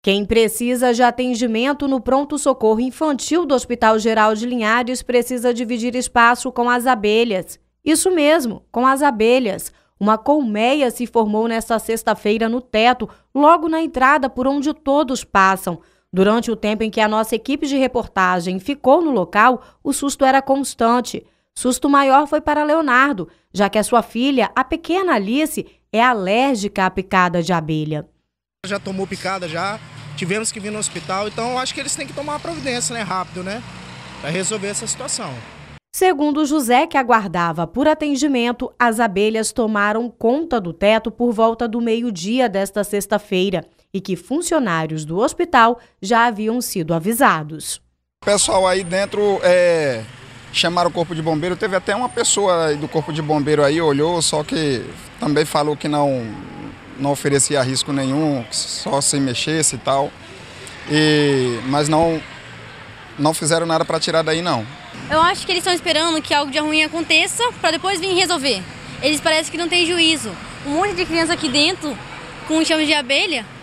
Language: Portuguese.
Quem precisa de atendimento no pronto-socorro infantil do Hospital Geral de Linhares precisa dividir espaço com as abelhas. Isso mesmo, com as abelhas. Uma colmeia se formou nesta sexta-feira no teto, logo na entrada por onde todos passam. Durante o tempo em que a nossa equipe de reportagem ficou no local, o susto era constante. Susto maior foi para Leonardo, já que a sua filha, a pequena Alice, é alérgica à picada de abelha já tomou picada já, tivemos que vir no hospital, então acho que eles têm que tomar uma providência, né, rápido, né, para resolver essa situação. Segundo José, que aguardava por atendimento, as abelhas tomaram conta do teto por volta do meio-dia desta sexta-feira e que funcionários do hospital já haviam sido avisados. O pessoal aí dentro é, chamaram o corpo de bombeiro. Teve até uma pessoa do corpo de bombeiro aí, olhou, só que também falou que não, não oferecia risco nenhum, só se mexesse e tal. E, mas não, não fizeram nada para tirar daí, não. Eu acho que eles estão esperando que algo de ruim aconteça para depois vir resolver. Eles parecem que não têm juízo. Um monte de criança aqui dentro com chama de abelha